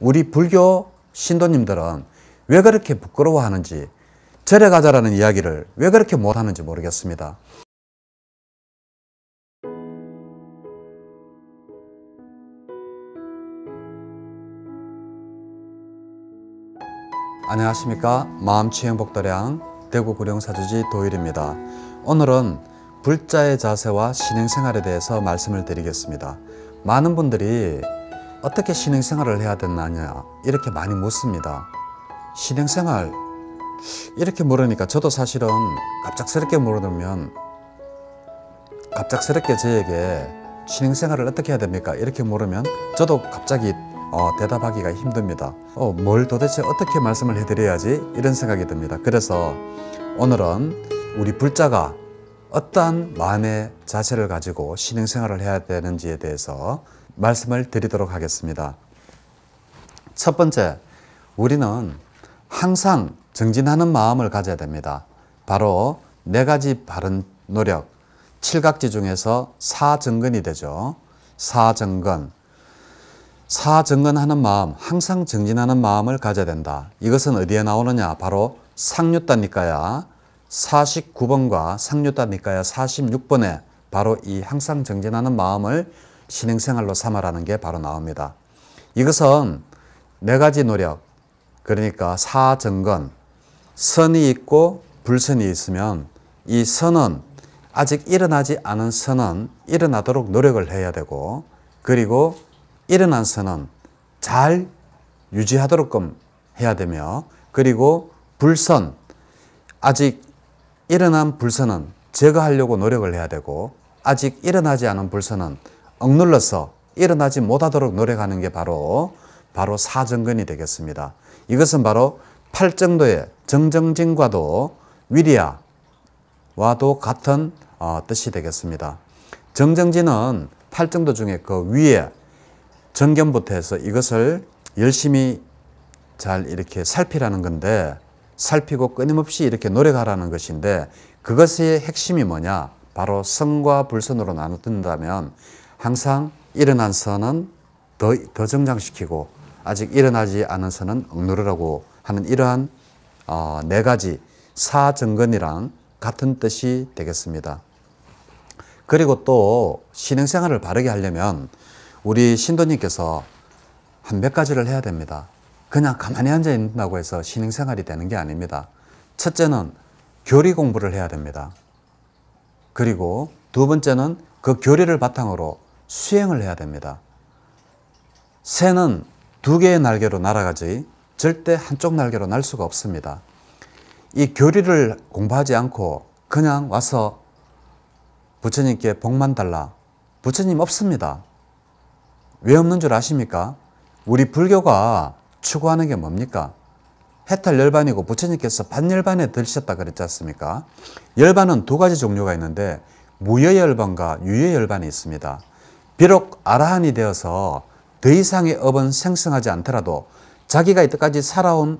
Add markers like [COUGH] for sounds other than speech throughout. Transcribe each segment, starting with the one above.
우리 불교 신도님들은 왜 그렇게 부끄러워하는지 절에 가자라는 이야기를 왜 그렇게 못하는지 모르겠습니다. 안녕하십니까 마음치행복도량 대구 구령사주지 도일입니다. 오늘은 불자의 자세와 신행생활에 대해서 말씀을 드리겠습니다. 많은 분들이 어떻게 신행생활을 해야 되느냐 이렇게 많이 묻습니다. 신행생활 이렇게 물으니까 저도 사실은 갑작스럽게 물으면 갑작스럽게 저에게 신행생활을 어떻게 해야 됩니까? 이렇게 물으면 저도 갑자기 어, 대답하기가 힘듭니다. 어, 뭘 도대체 어떻게 말씀을 해드려야지 이런 생각이 듭니다. 그래서 오늘은 우리 불자가 어떠한 마음의 자세를 가지고 신행생활을 해야 되는지에 대해서 말씀을 드리도록 하겠습니다. 첫 번째, 우리는 항상 정진하는 마음을 가져야 됩니다. 바로 네 가지 바른 노력, 칠각지 중에서 사정근이 되죠. 사정근. 사정근하는 마음, 항상 정진하는 마음을 가져야 된다. 이것은 어디에 나오느냐? 바로 상류단니까야 49번과 상류단니까야 46번에 바로 이 항상 정진하는 마음을 신행생활로 삼아라는 게 바로 나옵니다. 이것은 네 가지 노력, 그러니까 사정건, 선이 있고 불선이 있으면 이 선은 아직 일어나지 않은 선은 일어나도록 노력을 해야 되고 그리고 일어난 선은 잘 유지하도록끔 해야 되며 그리고 불선 아직 일어난 불선은 제거하려고 노력을 해야 되고 아직 일어나지 않은 불선은 억눌러서 일어나지 못하도록 노력하는 게 바로 바로 사정근이 되겠습니다. 이것은 바로 팔정도의 정정진과도 위리야와도 같은 어, 뜻이 되겠습니다. 정정진은 팔정도 중에 그 위에 정견부터 해서 이것을 열심히 잘 이렇게 살피라는 건데 살피고 끊임없이 이렇게 노력하라는 것인데 그것의 핵심이 뭐냐? 바로 성과 불선으로 나눈다면 항상 일어난 선은 더, 더 정장시키고 아직 일어나지 않은 선은 억누르라고 하는 이러한 어, 네 가지 사정근이랑 같은 뜻이 되겠습니다. 그리고 또 신앙생활을 바르게 하려면 우리 신도님께서 한 몇 가지를 해야 됩니다. 그냥 가만히 앉아 있다고 해서 신앙생활이 되는 게 아닙니다. 첫째는 교리 공부를 해야 됩니다. 그리고 두 번째는 그 교리를 바탕으로 수행을 해야 됩니다. 새는 두 개의 날개로 날아가지 절대 한쪽 날개로 날 수가 없습니다. 이 교리를 공부하지 않고 그냥 와서 부처님께 복만 달라. 부처님 없습니다. 왜 없는 줄 아십니까? 우리 불교가 추구하는 게 뭡니까? 해탈 열반이고 부처님께서 반열반에 들으셨다 그랬지 않습니까? 열반은 두 가지 종류가 있는데 무여열반과 유여열반이 있습니다. 비록 아라한이 되어서 더 이상의 업은 생성하지 않더라도 자기가 이때까지 살아온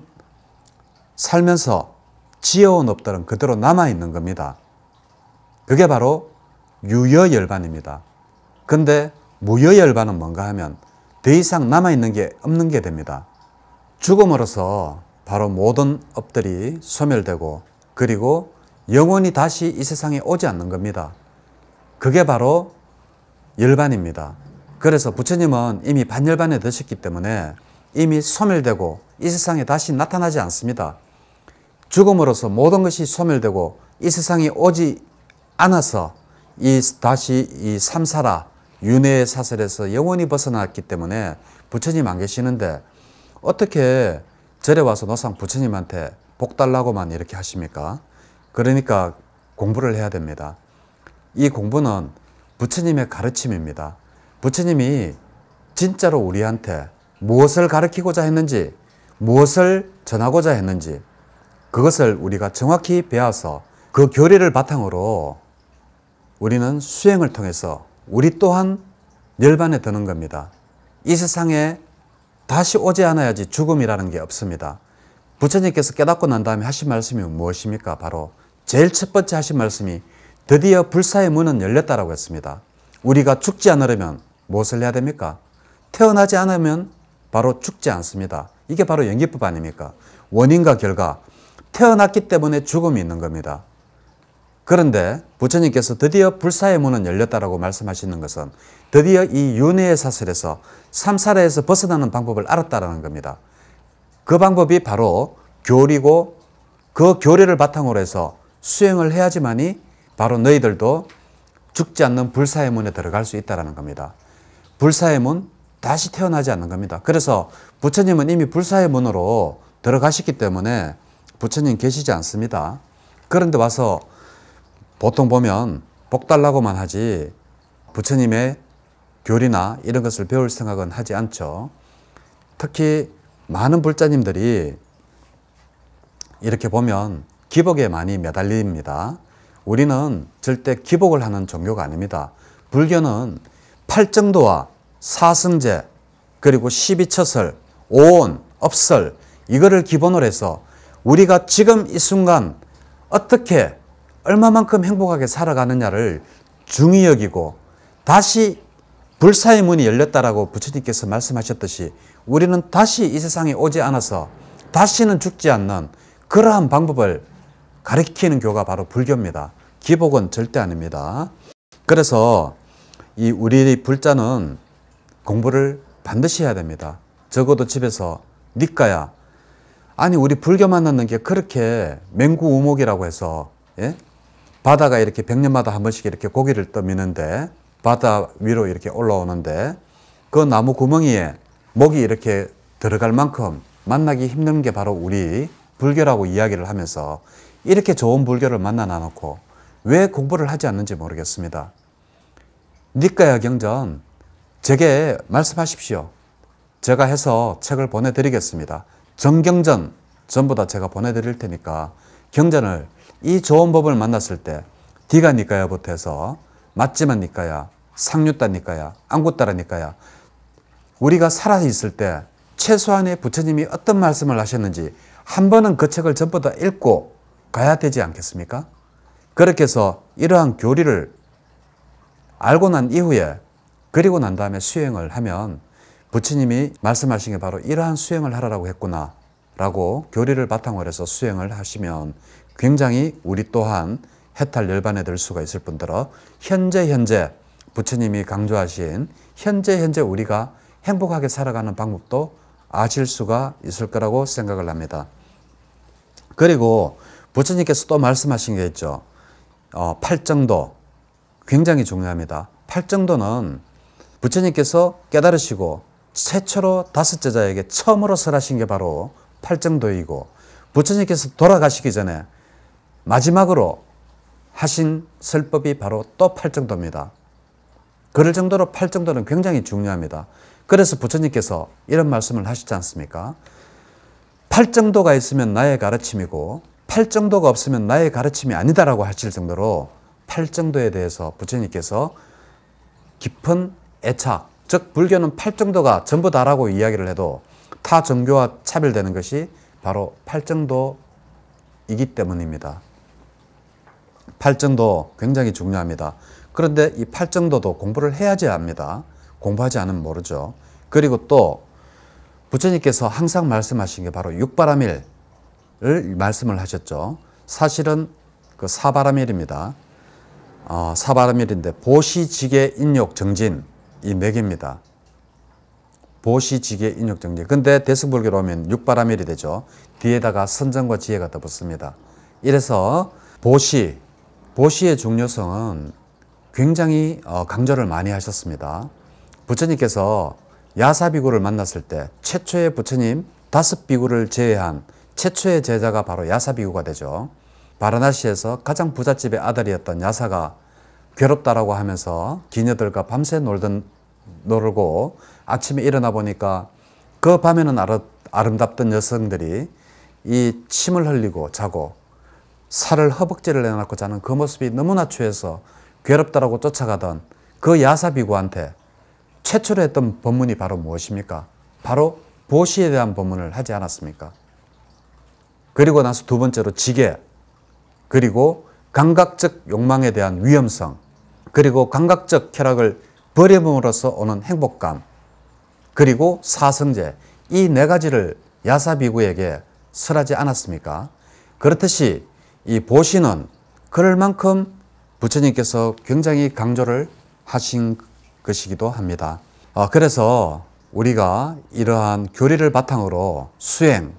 살면서 지어온 업들은 그대로 남아있는 겁니다. 그게 바로 유여열반입니다. 근데 무여열반은 뭔가 하면 더 이상 남아있는 게 없는 게 됩니다. 죽음으로서 바로 모든 업들이 소멸되고 그리고 영원히 다시 이 세상에 오지 않는 겁니다. 그게 바로 열반입니다. 그래서 부처님은 이미 반열반에 드셨기 때문에 이미 소멸되고 이 세상에 다시 나타나지 않습니다. 죽음으로서 모든 것이 소멸되고 이 세상에 오지 않아서 이 다시 이 삼사라 윤회의 사슬에서 영원히 벗어났기 때문에 부처님 안 계시는데 어떻게 절에 와서 노상 부처님한테 복 달라고만 이렇게 하십니까? 그러니까 공부를 해야 됩니다. 이 공부는 부처님의 가르침입니다. 부처님이 진짜로 우리한테 무엇을 가르치고자 했는지, 무엇을 전하고자 했는지, 그것을 우리가 정확히 배워서 그 교리를 바탕으로 우리는 수행을 통해서 우리 또한 열반에 드는 겁니다. 이 세상에 다시 오지 않아야지 죽음이라는 게 없습니다. 부처님께서 깨닫고 난 다음에 하신 말씀이 무엇입니까? 바로 제일 첫 번째 하신 말씀이 드디어 불사의 문은 열렸다라고 했습니다. 우리가 죽지 않으려면 무엇을 해야 됩니까? 태어나지 않으면 바로 죽지 않습니다. 이게 바로 연기법 아닙니까? 원인과 결과. 태어났기 때문에 죽음이 있는 겁니다. 그런데 부처님께서 드디어 불사의 문은 열렸다라고 말씀하시는 것은 드디어 이 윤회의 사슬에서 삼사라에서 벗어나는 방법을 알았다라는 겁니다. 그 방법이 바로 교리고 그 교리를 바탕으로 해서 수행을 해야지만이 바로 너희들도 죽지 않는 불사의 문에 들어갈 수 있다라는 겁니다. 불사의 문 다시 태어나지 않는 겁니다. 그래서 부처님은 이미 불사의 문으로 들어가셨기 때문에 부처님 계시지 않습니다. 그런데 와서 보통 보면 복 달라고만 하지 부처님의 교리나 이런 것을 배울 생각은 하지 않죠. 특히 많은 불자님들이 이렇게 보면 기복에 많이 매달립니다. 우리는 절대 기복을 하는 종교가 아닙니다. 불교는 팔정도와 사승제 그리고 12처설, 오온, 업설 이거를 기본으로 해서 우리가 지금 이 순간 어떻게 얼마만큼 행복하게 살아가느냐를 중히 여기고 다시 불사의 문이 열렸다라고 부처님께서 말씀하셨듯이 우리는 다시 이 세상에 오지 않아서 다시는 죽지 않는 그러한 방법을 가리키는 교가 바로 불교입니다. 기복은 절대 아닙니다. 그래서 이 우리 불자는 공부를 반드시 해야 됩니다. 적어도 집에서 니까야 아니 우리 불교만 넣는 게 그렇게 맹구우목이라고 해서 예? 바다가 이렇게 백년마다 한 번씩 이렇게 고기를 떠미는데 바다 위로 이렇게 올라오는데 그 나무 구멍에 목이 이렇게 들어갈 만큼 만나기 힘든 게 바로 우리 불교라고 이야기를 하면서 이렇게 좋은 불교를 만나 놔놓고왜 공부를 하지 않는지 모르겠습니다. 니까야 경전 제게 말씀하십시오. 제가 해서 책을 보내드리겠습니다. 정경전 전부 다 제가 보내드릴 테니까 경전을 이 좋은 법을 만났을 때 디가 니까야부터 해서 맞지만 니까야 상류따 니까야 안구따라 니까야 우리가 살아있을 때 최소한의 부처님이 어떤 말씀을 하셨는지 한 번은 그 책을 전부 다 읽고 가야 되지 않겠습니까? 그렇게 해서 이러한 교리를 알고 난 이후에 그리고 난 다음에 수행을 하면 부처님이 말씀하신 게 바로 이러한 수행을 하라고 했구나 라고 교리를 바탕으로 해서 수행을 하시면 굉장히 우리 또한 해탈 열반에 들 수가 있을 뿐더러 현재 현재 부처님이 강조하신 현재 현재 우리가 행복하게 살아가는 방법도 아실 수가 있을 거라고 생각을 합니다. 그리고 부처님께서 또 말씀하신 게 있죠. 어, 팔정도 굉장히 중요합니다. 팔정도는 부처님께서 깨달으시고 최초로 다섯제자에게 처음으로 설하신 게 바로 팔정도이고 부처님께서 돌아가시기 전에 마지막으로 하신 설법이 바로 또 팔정도입니다. 그럴 정도로 팔정도는 굉장히 중요합니다. 그래서 부처님께서 이런 말씀을 하시지 않습니까? 팔정도가 있으면 나의 가르침이고 팔 정도가 없으면 나의 가르침이 아니다라고 하실 정도로 팔 정도에 대해서 부처님께서 깊은 애착, 즉 불교는 팔 정도가 전부다라고 이야기를 해도 타 종교와 차별되는 것이 바로 팔 정도이기 때문입니다. 팔 정도 굉장히 중요합니다. 그런데 이 팔 정도도 공부를 해야지 합니다. 공부하지 않으면 모르죠. 그리고 또 부처님께서 항상 말씀하신 게 바로 육바라밀 을 말씀을 하셨죠. 사실은 그 사바라밀입니다. 어, 사바라밀인데 보시지게 인욕 정진 이 맥입니다. 보시지게 인욕 정진. 근데 대승불교로 오면 육바라밀이 되죠. 뒤에다가 선정과 지혜가 더 붙습니다. 이래서 보시 보시의 중요성은 굉장히 어, 강조를 많이 하셨습니다. 부처님께서 야사비구를 만났을 때 최초의 부처님 다섯 비구를 제외한 최초의 제자가 바로 야사비구가 되죠. 바라나시에서 가장 부잣집의 아들이었던 야사가 괴롭다라고 하면서 기녀들과 밤새 놀던 놀고 아침에 일어나 보니까 그 밤에는 아름답던 여성들이 이 침을 흘리고 자고 살을 허벅지를 내놓고 자는 그 모습이 너무나 추해서 괴롭다라고 쫓아가던 그 야사비구한테 최초로 했던 법문이 바로 무엇입니까? 바로 보시에 대한 법문을 하지 않았습니까? 그리고 나서 두 번째로 지게 그리고 감각적 욕망에 대한 위험성, 그리고 감각적 쾌락을 버려봄으로써 오는 행복감, 그리고 사성제, 이 네 가지를 야사비구에게 설하지 않았습니까? 그렇듯이 이 보시는 그럴 만큼 부처님께서 굉장히 강조를 하신 것이기도 합니다. 아, 그래서 우리가 이러한 교리를 바탕으로 수행,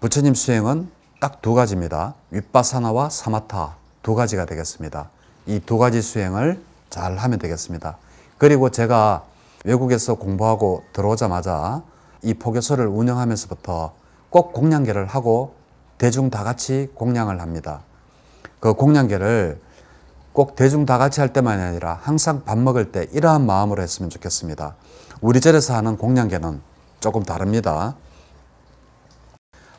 부처님 수행은 딱두 가지입니다. 윗바사나와 사마타 두 가지가 되겠습니다. 이 두 가지 수행을 잘 하면 되겠습니다. 그리고 제가 외국에서 공부하고 들어오자마자 이 포교소를 운영하면서부터 꼭 공양계를 하고 대중 다 같이 공양을 합니다. 그 공양계를 꼭 대중 다 같이 할 때만이 아니라 항상 밥 먹을 때 이러한 마음으로 했으면 좋겠습니다. 우리 절에서 하는 공양계는 조금 다릅니다.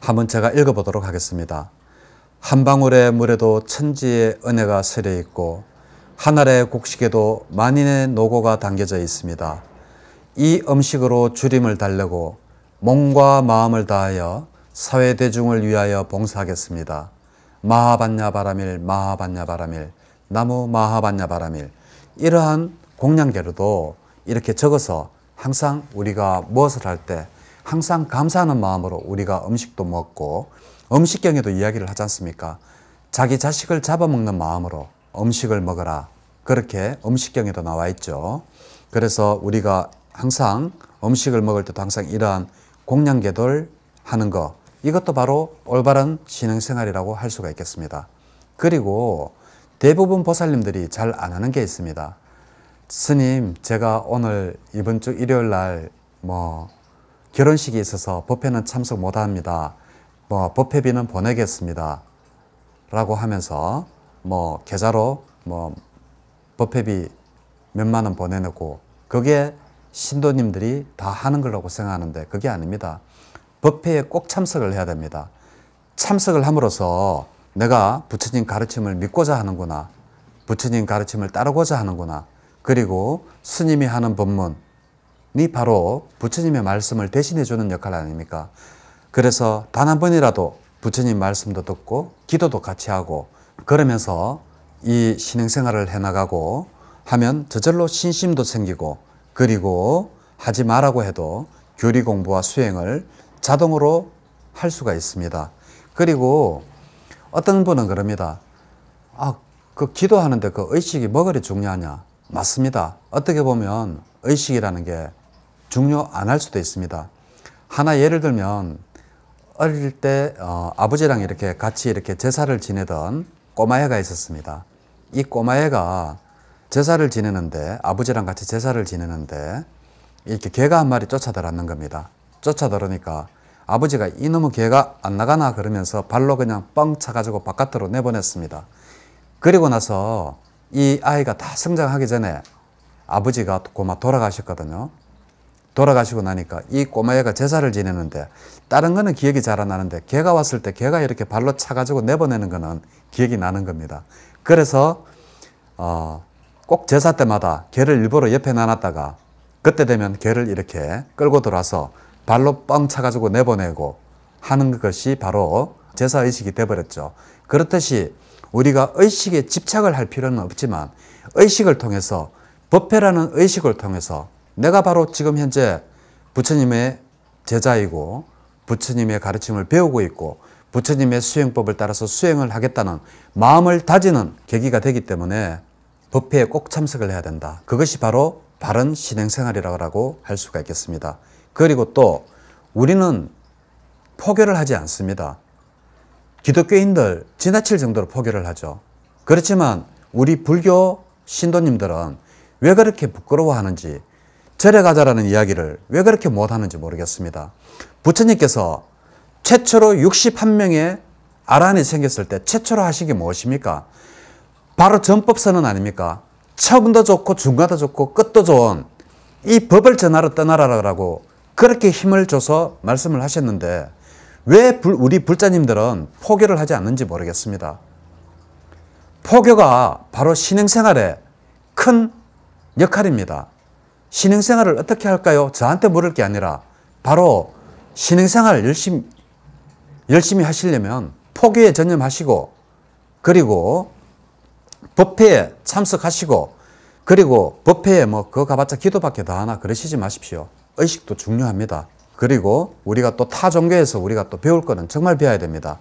한번 제가 읽어보도록 하겠습니다. 한 방울의 물에도 천지의 은혜가 세려 있고 한 알의 곡식에도 만인의 노고가 담겨져 있습니다. 이 음식으로 주림을 달래고 몸과 마음을 다하여 사회 대중을 위하여 봉사하겠습니다. 마하반야 바라밀 마하반야 바라밀 나무 마하반야 바라밀 이러한 공양계로도 이렇게 적어서 항상 우리가 무엇을 할때 항상 감사하는 마음으로 우리가 음식도 먹고 음식경에도 이야기를 하지 않습니까? 자기 자식을 잡아먹는 마음으로 음식을 먹어라. 그렇게 음식경에도 나와 있죠. 그래서 우리가 항상 음식을 먹을 때도 항상 이러한 공양계돌 하는 것. 이것도 바로 올바른 신앙생활이라고 할 수가 있겠습니다. 그리고 대부분 보살님들이 잘 안 하는 게 있습니다. 스님, 제가 오늘 이번 주 일요일 날뭐 결혼식이 있어서 법회는 참석 못합니다. 뭐 법회비는 보내겠습니다. 라고 하면서 뭐 계좌로 뭐 법회비 몇만 원 보내놓고 그게 신도님들이 다 하는 거라고 생각하는데 그게 아닙니다. 법회에 꼭 참석을 해야 됩니다. 참석을 함으로써 내가 부처님 가르침을 믿고자 하는구나. 부처님 가르침을 따르고자 하는구나. 그리고 스님이 하는 법문, 이 네 바로 부처님의 말씀을 대신해 주는 역할 아닙니까? 그래서 단 한 번이라도 부처님 말씀도 듣고 기도도 같이 하고 그러면서 이 신앙생활을 해나가고 하면 저절로 신심도 생기고 그리고 하지 말라고 해도 교리 공부와 수행을 자동으로 할 수가 있습니다. 그리고 어떤 분은 그럽니다. 아, 그 기도하는데 그 의식이 뭐그리 중요하냐? 맞습니다. 어떻게 보면 의식이라는 게 중요 안 할 수도 있습니다. 하나 예를 들면 어릴 때 어, 아버지랑 이렇게 같이 이렇게 제사를 지내던 꼬마애가 있었습니다. 이 꼬마애가 제사를 지내는데 아버지랑 같이 제사를 지내는데 이렇게 개가 한 마리 쫓아들었는 겁니다. 쫓아들으니까 아버지가 이놈의 개가 안 나가나 그러면서 발로 그냥 뻥 차가지고 바깥으로 내보냈습니다. 그리고 나서 이 아이가 다 성장하기 전에 아버지가 고마 돌아가셨거든요. 돌아가시고 나니까 이 꼬마애가 제사를 지내는데 다른 거는 기억이 잘 안 나는데 개가 왔을 때 개가 이렇게 발로 차가지고 내보내는 거는 기억이 나는 겁니다. 그래서 어, 꼭 제사 때마다 개를 일부러 옆에 놔놨다가 그때 되면 개를 이렇게 끌고 들어와서 발로 뻥 차가지고 내보내고 하는 것이 바로 제사 의식이 되버렸죠. 그렇듯이 우리가 의식에 집착을 할 필요는 없지만 의식을 통해서 법회라는 의식을 통해서 내가 바로 지금 현재 부처님의 제자이고 부처님의 가르침을 배우고 있고 부처님의 수행법을 따라서 수행을 하겠다는 마음을 다지는 계기가 되기 때문에 법회에 꼭 참석을 해야 된다. 그것이 바로 바른 신행생활이라고 할 수가 있겠습니다. 그리고 또 우리는 포교를 하지 않습니다. 기독교인들 지나칠 정도로 포교를 하죠. 그렇지만 우리 불교 신도님들은 왜 그렇게 부끄러워하는지 절에 가자라는 이야기를 왜 그렇게 못하는지 모르겠습니다. 부처님께서 최초로 61명의 아란이 생겼을 때 최초로 하시기 무엇입니까? 바로 전법선언 아닙니까? 처음도 좋고 중간도 좋고 끝도 좋은 이 법을 전하러 떠나라라고 그렇게 힘을 줘서 말씀을 하셨는데 왜 우리 불자님들은 포교를 하지 않는지 모르겠습니다. 포교가 바로 신행생활에 큰 역할입니다. 신앙생활을 어떻게 할까요? 저한테 물을 게 아니라 바로 신앙생활 열심히, 열심히 하시려면 포교에 전념하시고 그리고 법회에 참석하시고 그리고 법회에 뭐 그거 가봤자 기도밖에 다 하나 그러시지 마십시오. 의식도 중요합니다. 그리고 우리가 또타 종교에서 우리가 또 배울 거는 정말 배워야 됩니다.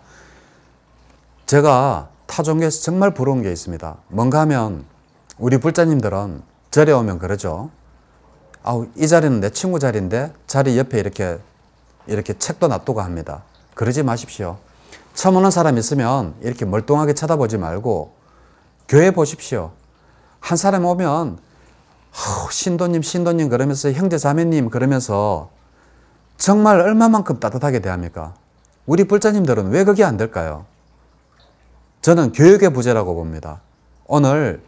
제가 타 종교에서 정말 부러운 게 있습니다. 뭔가 하면 우리 불자님들은 절에 오면 그러죠. 아우 이 자리는 내 친구 자리인데 자리 옆에 이렇게 이렇게 책도 놔두고 합니다. 그러지 마십시오. 처음 오는 사람 있으면 이렇게 멀뚱하게 쳐다보지 말고 교회 보십시오. 한 사람 오면 어, 신도님 신도님 그러면서 형제 자매님 그러면서 정말 얼마만큼 따뜻하게 대합니까? 우리 불자님들은 왜 그게 안 될까요? 저는 교육의 부재라고 봅니다. 오늘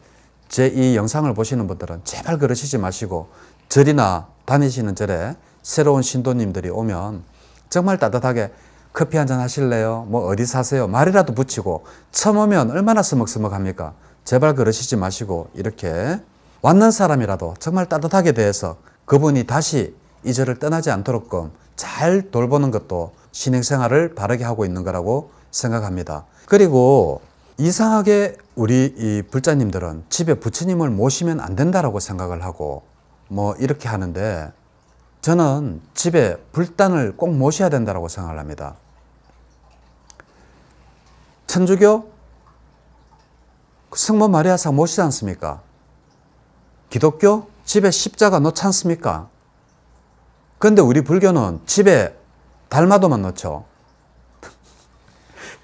제 이 영상을 보시는 분들은 제발 그러시지 마시고 절이나 다니시는 절에 새로운 신도님들이 오면 정말 따뜻하게 커피 한 잔 하실래요? 뭐 어디 사세요? 말이라도 붙이고 처음 오면 얼마나 서먹서먹합니까? 제발 그러시지 마시고 이렇게 왔는 사람이라도 정말 따뜻하게 대해서 그분이 다시 이 절을 떠나지 않도록 잘 돌보는 것도 신행생활을 바르게 하고 있는 거라고 생각합니다. 그리고 이상하게 우리 이 불자님들은 집에 부처님을 모시면 안 된다라고 생각을 하고 뭐 이렇게 하는데 저는 집에 불단을 꼭 모셔야 된다고 생각을 합니다. 천주교 그 성모 마리아상 모시지 않습니까? 기독교 집에 십자가 놓지 않습니까? 근데 우리 불교는 집에 달마도만 놓죠. [LAUGHS]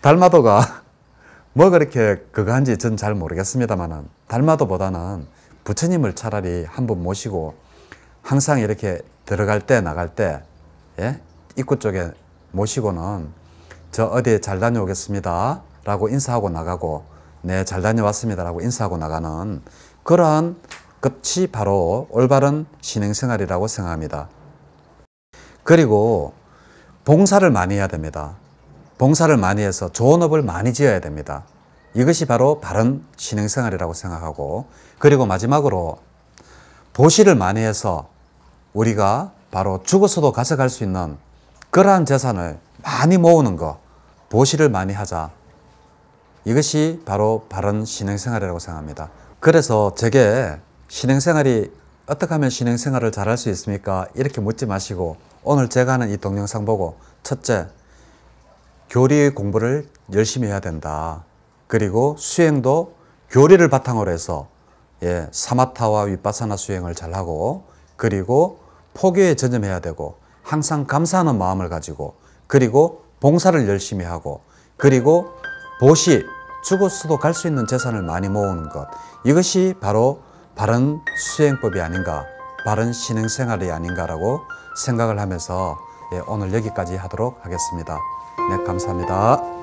달마도가 뭐 그렇게 그거 한지 전 잘모르겠습니다만 달마도보다는 부처님을 차라리 한 번 모시고 항상 이렇게 들어갈 때 나갈 때 예? 입구 쪽에 모시고는 저 어디에 잘 다녀오겠습니다 라고 인사하고 나가고 네 잘 다녀왔습니다 라고 인사하고 나가는 그러한 급치 바로 올바른 신행생활이라고 생각합니다. 그리고 봉사를 많이 해야 됩니다. 봉사를 많이 해서 좋은 업을 많이 지어야 됩니다. 이것이 바로 바른 신앙생활이라고 생각하고 그리고 마지막으로 보시를 많이 해서 우리가 바로 죽어서도 가져갈 수 있는 그러한 재산을 많이 모으는 것, 보시를 많이 하자. 이것이 바로 바른 신앙생활이라고 생각합니다. 그래서 제게 신앙생활이 어떻게 하면 신앙생활을 잘할 수 있습니까? 이렇게 묻지 마시고 오늘 제가 하는 이 동영상 보고 첫째, 교리 공부를 열심히 해야 된다. 그리고 수행도 교리를 바탕으로 해서 예, 사마타와 윗바사나 수행을 잘하고 그리고 포교에 전념해야 되고 항상 감사하는 마음을 가지고 그리고 봉사를 열심히 하고 그리고 보시 죽었어도 갈 수 있는 재산을 많이 모으는 것 이것이 바로 바른 수행법이 아닌가 바른 신행생활이 아닌가라고 생각을 하면서 예, 오늘 여기까지 하도록 하겠습니다. 네, 감사합니다.